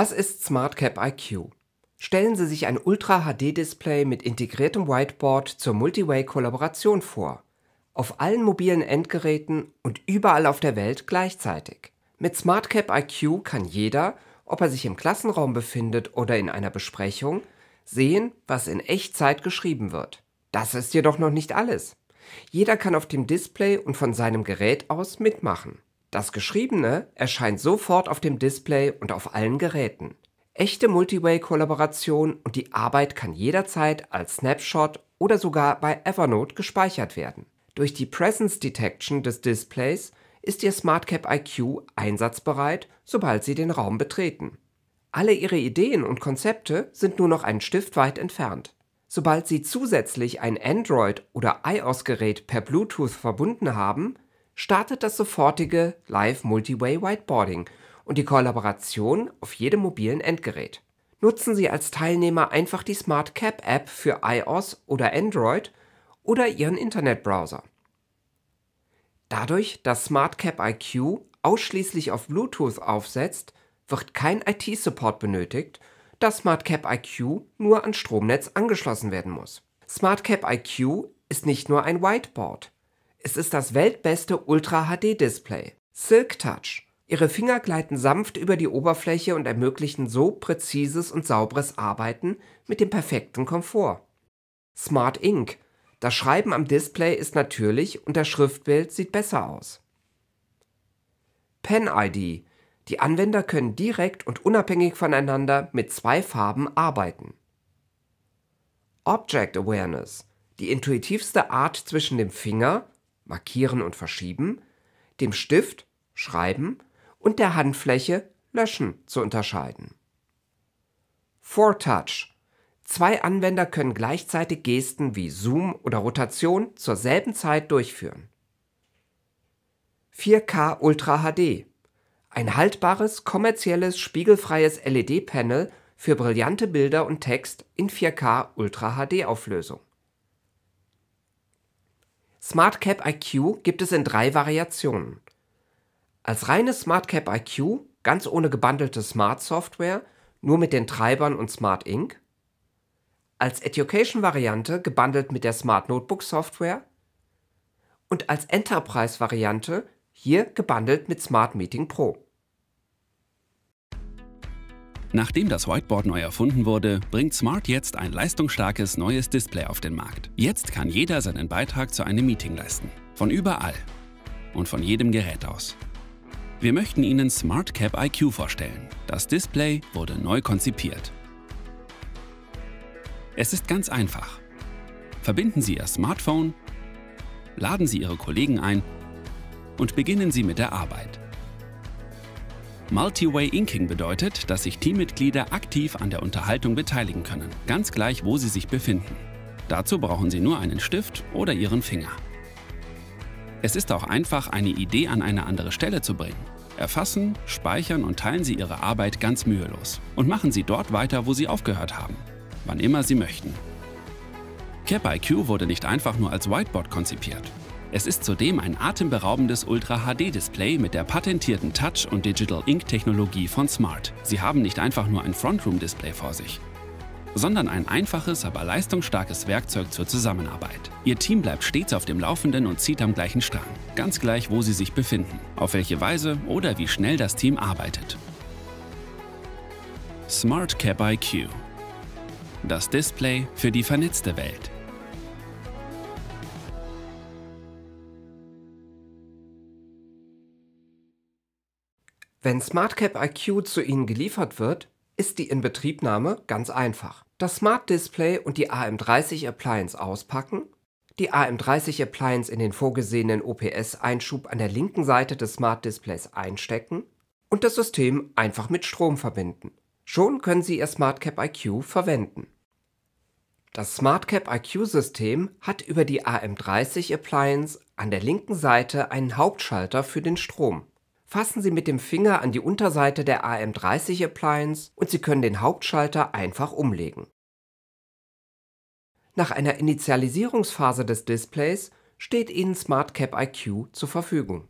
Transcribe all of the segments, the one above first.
Was ist SmartCap IQ? Stellen Sie sich ein Ultra HD Display mit integriertem Whiteboard zur Multiway Kollaboration vor. Auf allen mobilen Endgeräten und überall auf der Welt gleichzeitig. Mit SmartCap IQ kann jeder, ob er sich im Klassenraum befindet oder in einer Besprechung, sehen, was in Echtzeit geschrieben wird. Das ist jedoch noch nicht alles. Jeder kann auf dem Display und von seinem Gerät aus mitmachen. Das Geschriebene erscheint sofort auf dem Display und auf allen Geräten. Echte Multiway-Kollaboration und die Arbeit kann jederzeit als Snapshot oder sogar bei Evernote gespeichert werden. Durch die Presence Detection des Displays ist Ihr SmartCap IQ einsatzbereit, sobald Sie den Raum betreten. Alle Ihre Ideen und Konzepte sind nur noch einen Stift weit entfernt. Sobald Sie zusätzlich ein Android- oder iOS-Gerät per Bluetooth verbunden haben, startet das sofortige Live Multiway Whiteboarding und die Kollaboration auf jedem mobilen Endgerät. Nutzen Sie als Teilnehmer einfach die Smart Cap App für iOS oder Android oder Ihren Internetbrowser. Dadurch, dass Smart Cap IQ ausschließlich auf Bluetooth aufsetzt, wird kein IT-Support benötigt, da Smart Cap IQ nur an Stromnetz angeschlossen werden muss. Smart Cap IQ ist nicht nur ein Whiteboard, es ist das weltbeste Ultra-HD-Display. Silk Touch. Ihre Finger gleiten sanft über die Oberfläche und ermöglichen so präzises und sauberes Arbeiten mit dem perfekten Komfort. Smart Ink. Das Schreiben am Display ist natürlich und das Schriftbild sieht besser aus. Pen ID. Die Anwender können direkt und unabhängig voneinander mit zwei Farben arbeiten. Object Awareness. Die intuitivste Art zwischen dem Finger markieren und verschieben, dem Stift schreiben und der Handfläche löschen zu unterscheiden. Foretouch. Zwei Anwender können gleichzeitig Gesten wie Zoom oder Rotation zur selben Zeit durchführen. 4K Ultra HD. Ein haltbares, kommerzielles, spiegelfreies LED-Panel für brillante Bilder und Text in 4K Ultra HD Auflösung. SmartCap IQ gibt es in drei Variationen. Als reines SmartCap IQ, ganz ohne gebundelte Smart Software, nur mit den Treibern und Smart Ink. Als Education-Variante gebundelt mit der Smart Notebook Software. Und als Enterprise-Variante hier gebundelt mit Smart Meeting Pro. Nachdem das Whiteboard neu erfunden wurde, bringt Smart jetzt ein leistungsstarkes neues Display auf den Markt. Jetzt kann jeder seinen Beitrag zu einem Meeting leisten. Von überall. Und von jedem Gerät aus. Wir möchten Ihnen SmartCap IQ vorstellen. Das Display wurde neu konzipiert. Es ist ganz einfach. Verbinden Sie Ihr Smartphone, laden Sie Ihre Kollegen ein und beginnen Sie mit der Arbeit. Multi-Way Inking bedeutet, dass sich Teammitglieder aktiv an der Unterhaltung beteiligen können, ganz gleich, wo sie sich befinden. Dazu brauchen sie nur einen Stift oder ihren Finger. Es ist auch einfach, eine Idee an eine andere Stelle zu bringen. Erfassen, speichern und teilen Sie Ihre Arbeit ganz mühelos und machen Sie dort weiter, wo Sie aufgehört haben, wann immer Sie möchten. CapIQ wurde nicht einfach nur als Whiteboard konzipiert. Es ist zudem ein atemberaubendes Ultra-HD-Display mit der patentierten Touch- und Digital Ink-Technologie von Smart. Sie haben nicht einfach nur ein Frontroom-Display vor sich sondern ein einfaches, aber leistungsstarkes Werkzeug zur Zusammenarbeit. Ihr Team bleibt stets auf dem Laufenden und zieht am gleichen Strang, ganz gleich, wo sie sich befinden, auf welche Weise oder wie schnell das Team arbeitet. Smart Cap IQ. Das Display für die vernetzte Welt. Wenn SmartCap IQ zu Ihnen geliefert wird, ist die Inbetriebnahme ganz einfach. Das Smart Display und die AM30 Appliance auspacken, die AM30 Appliance in den vorgesehenen OPS-Einschub an der linken Seite des Smart Displays einstecken und das System einfach mit Strom verbinden. Schon können Sie Ihr SmartCap IQ verwenden. Das SmartCap IQ-System hat über die AM30 Appliance an der linken Seite einen Hauptschalter für den Strom. Fassen Sie mit dem Finger an die Unterseite der AM30 Appliance und Sie können den Hauptschalter einfach umlegen. Nach einer Initialisierungsphase des Displays steht Ihnen SmartCap IQ zur Verfügung.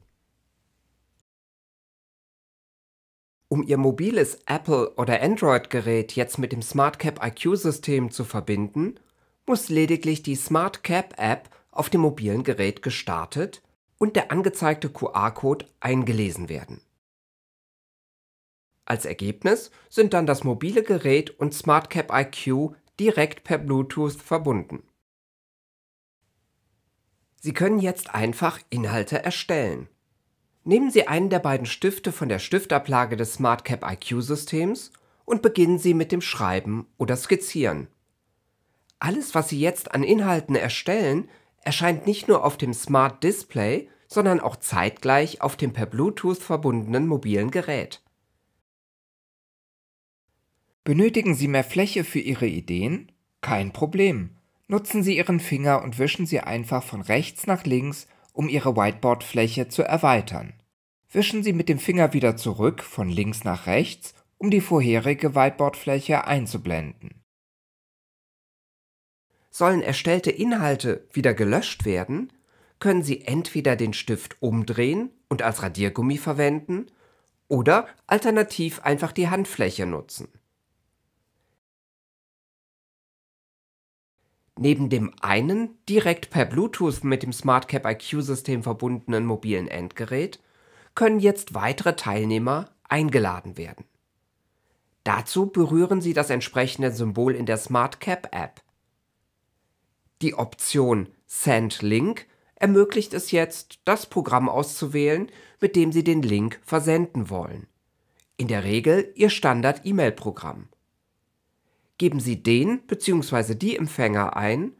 Um Ihr mobiles Apple- oder Android-Gerät jetzt mit dem SmartCap IQ-System zu verbinden, muss lediglich die SmartCap-App auf dem mobilen Gerät gestartet und der angezeigte QR-Code eingelesen werden. Als Ergebnis sind dann das mobile Gerät und SmartCap IQ direkt per Bluetooth verbunden. Sie können jetzt einfach Inhalte erstellen. Nehmen Sie einen der beiden Stifte von der Stiftablage des SmartCap IQ-Systems und beginnen Sie mit dem Schreiben oder Skizzieren. Alles, was Sie jetzt an Inhalten erstellen, erscheint nicht nur auf dem Smart Display, sondern auch zeitgleich auf dem per Bluetooth verbundenen mobilen Gerät. Benötigen Sie mehr Fläche für Ihre Ideen? Kein Problem. Nutzen Sie Ihren Finger und wischen Sie einfach von rechts nach links, um Ihre Whiteboard-Fläche zu erweitern. Wischen Sie mit dem Finger wieder zurück von links nach rechts, um die vorherige Whiteboard-Fläche einzublenden. Sollen erstellte Inhalte wieder gelöscht werden, können Sie entweder den Stift umdrehen und als Radiergummi verwenden oder alternativ einfach die Handfläche nutzen. Neben dem einen direkt per Bluetooth mit dem SmartCap IQ-System verbundenen mobilen Endgerät können jetzt weitere Teilnehmer eingeladen werden. Dazu berühren Sie das entsprechende Symbol in der SmartCap-App die Option Send Link ermöglicht es jetzt, das Programm auszuwählen, mit dem Sie den Link versenden wollen. In der Regel Ihr Standard-E-Mail-Programm. Geben Sie den bzw. die Empfänger ein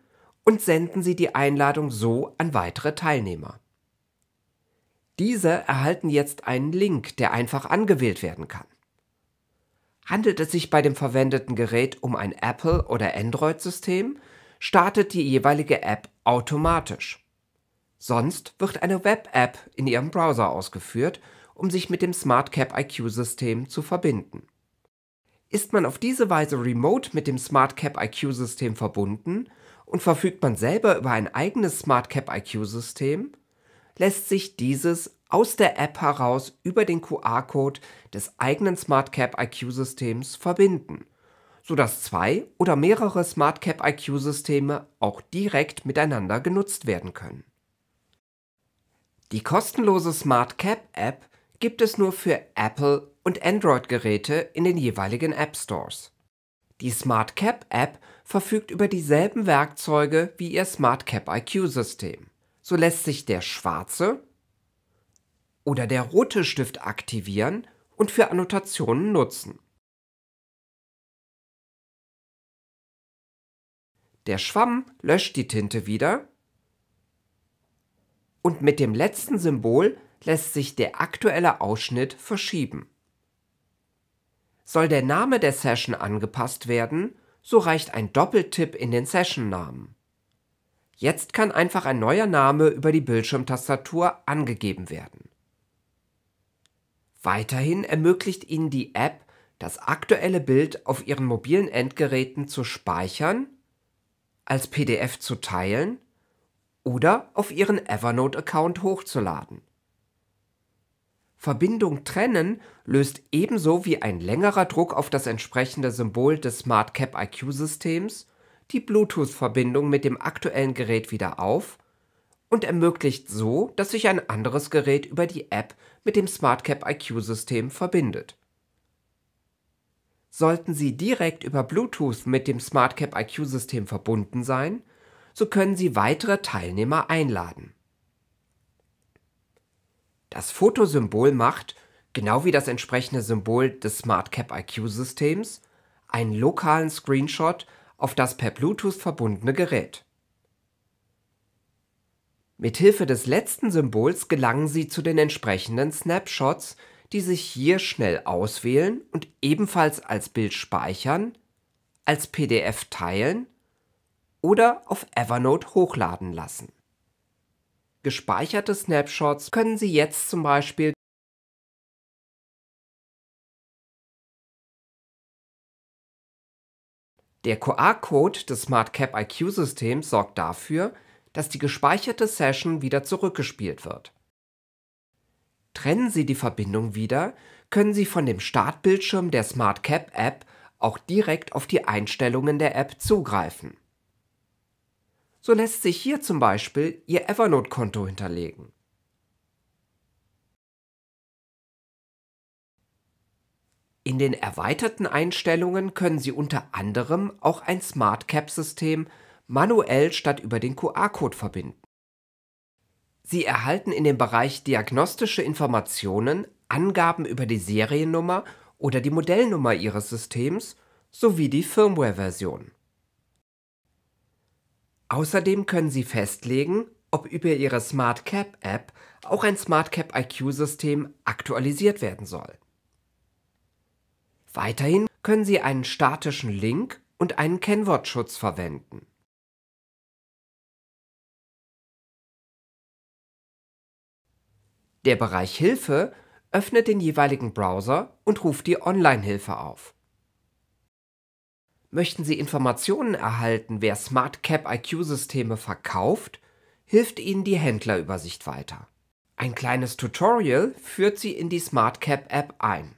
und senden Sie die Einladung so an weitere Teilnehmer. Diese erhalten jetzt einen Link, der einfach angewählt werden kann. Handelt es sich bei dem verwendeten Gerät um ein Apple- oder Android-System, startet die jeweilige App automatisch. Sonst wird eine Web-App in Ihrem Browser ausgeführt, um sich mit dem SmartCap IQ-System zu verbinden. Ist man auf diese Weise remote mit dem SmartCap IQ-System verbunden und verfügt man selber über ein eigenes SmartCap IQ-System, lässt sich dieses aus der App heraus über den QR-Code des eigenen SmartCap IQ-Systems verbinden sodass zwei oder mehrere SmartCap IQ-Systeme auch direkt miteinander genutzt werden können. Die kostenlose SmartCap-App gibt es nur für Apple- und Android-Geräte in den jeweiligen App Stores. Die SmartCap-App verfügt über dieselben Werkzeuge wie ihr SmartCap IQ-System. So lässt sich der schwarze oder der rote Stift aktivieren und für Annotationen nutzen. Der Schwamm löscht die Tinte wieder und mit dem letzten Symbol lässt sich der aktuelle Ausschnitt verschieben. Soll der Name der Session angepasst werden, so reicht ein Doppeltipp in den Session-Namen. Jetzt kann einfach ein neuer Name über die Bildschirmtastatur angegeben werden. Weiterhin ermöglicht Ihnen die App, das aktuelle Bild auf Ihren mobilen Endgeräten zu speichern als PDF zu teilen oder auf Ihren Evernote-Account hochzuladen. Verbindung trennen löst ebenso wie ein längerer Druck auf das entsprechende Symbol des SmartCap IQ-Systems die Bluetooth-Verbindung mit dem aktuellen Gerät wieder auf und ermöglicht so, dass sich ein anderes Gerät über die App mit dem SmartCap IQ-System verbindet. Sollten Sie direkt über Bluetooth mit dem SmartCap IQ-System verbunden sein, so können Sie weitere Teilnehmer einladen. Das Fotosymbol macht, genau wie das entsprechende Symbol des SmartCap IQ-Systems, einen lokalen Screenshot auf das per Bluetooth verbundene Gerät. Mithilfe des letzten Symbols gelangen Sie zu den entsprechenden Snapshots, die sich hier schnell auswählen und ebenfalls als Bild speichern, als PDF teilen oder auf Evernote hochladen lassen. Gespeicherte Snapshots können Sie jetzt zum Beispiel Der QR-Code des SmartCap IQ-Systems sorgt dafür, dass die gespeicherte Session wieder zurückgespielt wird. Trennen Sie die Verbindung wieder, können Sie von dem Startbildschirm der SmartCap App auch direkt auf die Einstellungen der App zugreifen. So lässt sich hier zum Beispiel Ihr Evernote-Konto hinterlegen. In den erweiterten Einstellungen können Sie unter anderem auch ein SmartCap-System manuell statt über den QR-Code verbinden. Sie erhalten in dem Bereich diagnostische Informationen Angaben über die Seriennummer oder die Modellnummer Ihres Systems sowie die Firmware-Version. Außerdem können Sie festlegen, ob über Ihre SmartCap App auch ein SmartCap IQ-System aktualisiert werden soll. Weiterhin können Sie einen statischen Link und einen Kennwortschutz verwenden Der Bereich Hilfe öffnet den jeweiligen Browser und ruft die Online-Hilfe auf. Möchten Sie Informationen erhalten, wer Smart Cap IQ-Systeme verkauft, hilft Ihnen die Händlerübersicht weiter. Ein kleines Tutorial führt Sie in die Smart Cap App ein.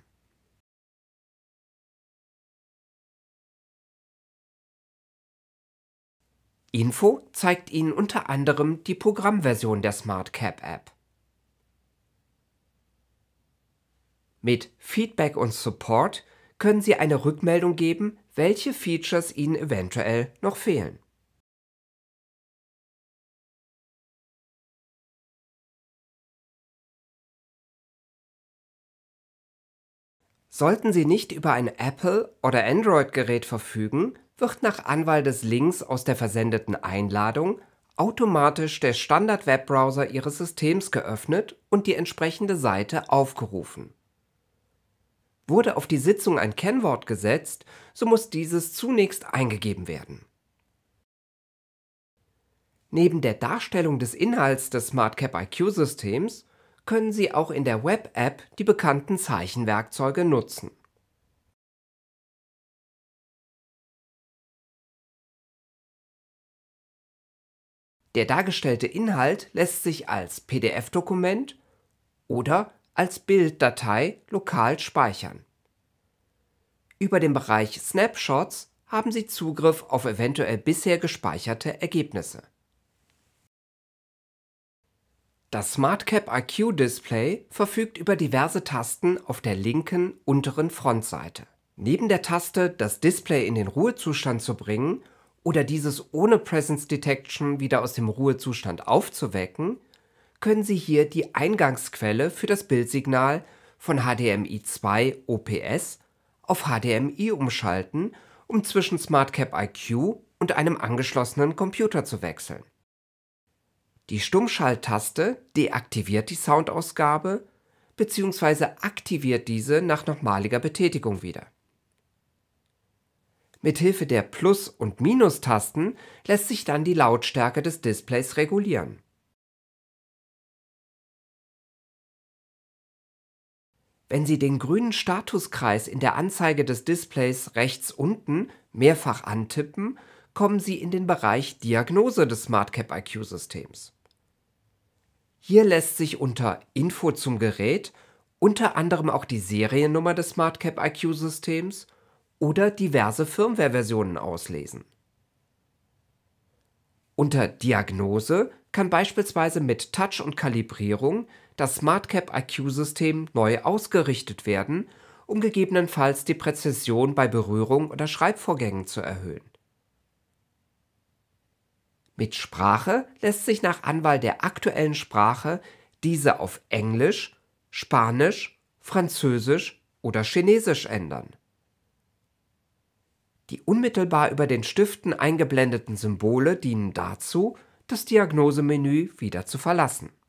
Info zeigt Ihnen unter anderem die Programmversion der SmartCap App. Mit Feedback und Support können Sie eine Rückmeldung geben, welche Features Ihnen eventuell noch fehlen. Sollten Sie nicht über ein Apple- oder Android-Gerät verfügen, wird nach Anwahl des Links aus der versendeten Einladung automatisch der Standard-Webbrowser Ihres Systems geöffnet und die entsprechende Seite aufgerufen Wurde auf die Sitzung ein Kennwort gesetzt, so muss dieses zunächst eingegeben werden. Neben der Darstellung des Inhalts des SmartCap IQ-Systems können Sie auch in der Web-App die bekannten Zeichenwerkzeuge nutzen. Der dargestellte Inhalt lässt sich als PDF-Dokument oder als Bilddatei lokal speichern. Über den Bereich Snapshots haben Sie Zugriff auf eventuell bisher gespeicherte Ergebnisse. Das SmartCap IQ Display verfügt über diverse Tasten auf der linken unteren Frontseite. Neben der Taste, das Display in den Ruhezustand zu bringen oder dieses ohne Presence Detection wieder aus dem Ruhezustand aufzuwecken, können Sie hier die Eingangsquelle für das Bildsignal von HDMI 2 OPS auf HDMI umschalten, um zwischen SmartCap IQ und einem angeschlossenen Computer zu wechseln. Die Stummschalttaste deaktiviert die Soundausgabe bzw. aktiviert diese nach nochmaliger Betätigung wieder. Mithilfe der Plus- und Minustasten lässt sich dann die Lautstärke des Displays regulieren. wenn Sie den grünen Statuskreis in der Anzeige des Displays rechts unten mehrfach antippen, kommen Sie in den Bereich Diagnose des SmartCap IQ-Systems. Hier lässt sich unter Info zum Gerät unter anderem auch die Seriennummer des SmartCap IQ-Systems oder diverse Firmware-Versionen auslesen. Unter Diagnose kann beispielsweise mit Touch und Kalibrierung das SmartCap IQ-System neu ausgerichtet werden, um gegebenenfalls die Präzision bei Berührung oder Schreibvorgängen zu erhöhen. Mit Sprache lässt sich nach Anwahl der aktuellen Sprache diese auf Englisch, Spanisch, Französisch oder Chinesisch ändern. Die unmittelbar über den Stiften eingeblendeten Symbole dienen dazu, das Diagnosemenü wieder zu verlassen.